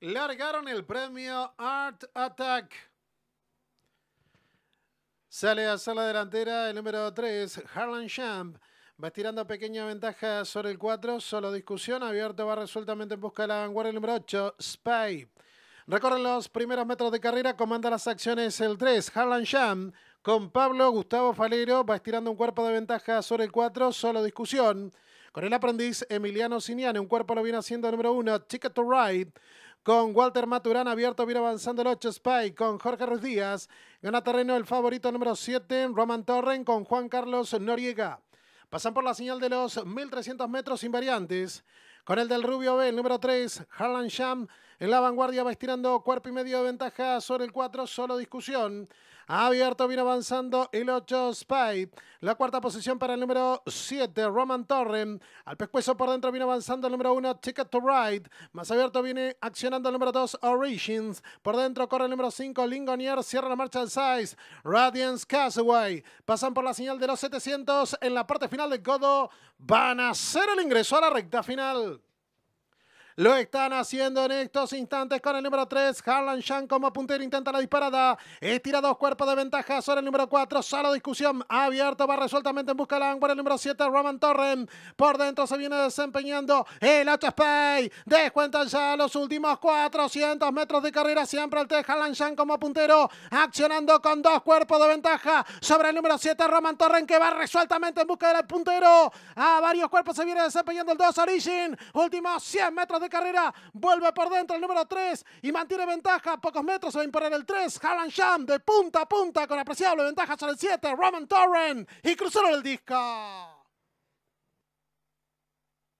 largaron el premio Art Attack. Sale a sala delantera el número 3, Harlan Shamp. Va estirando pequeña ventaja sobre el 4, solo discusión. Abierto va resueltamente en busca de la vanguardia el número 8, Spy. recorren los primeros metros de carrera, comanda las acciones el 3, Harlan Shamp. Con Pablo Gustavo Falero va estirando un cuerpo de ventaja sobre el 4, solo discusión. Con el aprendiz Emiliano Siniani, un cuerpo lo viene haciendo el número 1, Ticket to Ride. Con Walter Maturán abierto, viene avanzando el 8 Spy. Con Jorge Ruiz Díaz gana terreno el favorito número 7, Roman Torren, con Juan Carlos Noriega. Pasan por la señal de los 1300 metros invariantes con el del Rubio B, el número 3, Harlan Sham. En la vanguardia va estirando cuerpo y medio de ventaja sobre el 4, solo discusión. Abierto viene avanzando el 8 Spy. La cuarta posición para el número 7, Roman Torren. Al pescuezo por dentro viene avanzando el número 1, Ticket to Ride. Más abierto viene accionando el número 2, Origins. Por dentro corre el número 5, Lingonier. Cierra la marcha el Size. Radiance Casaway. Pasan por la señal de los 700 en la parte final de codo Van a hacer el ingreso a la recta final. Lo están haciendo en estos instantes con el número 3. Harlan Shan como puntero intenta la disparada. Estira dos cuerpos de ventaja sobre el número 4. solo discusión abierto. Va resueltamente en busca la ángula, El número 7, Roman Torren. Por dentro se viene desempeñando el 8 Spay. Descuentan ya los últimos 400 metros de carrera. Siempre el 3. Harlan Shan como puntero. Accionando con dos cuerpos de ventaja sobre el número 7, Roman Torren que va resueltamente en busca del puntero. A varios cuerpos se viene desempeñando el 2 Origin. Últimos 100 metros de carrera. Vuelve por dentro el número 3 y mantiene ventaja. A pocos metros se va a imponer el 3. Harlan Sham de punta a punta con apreciable ventaja sobre el 7. Roman Torren y cruzó el disco.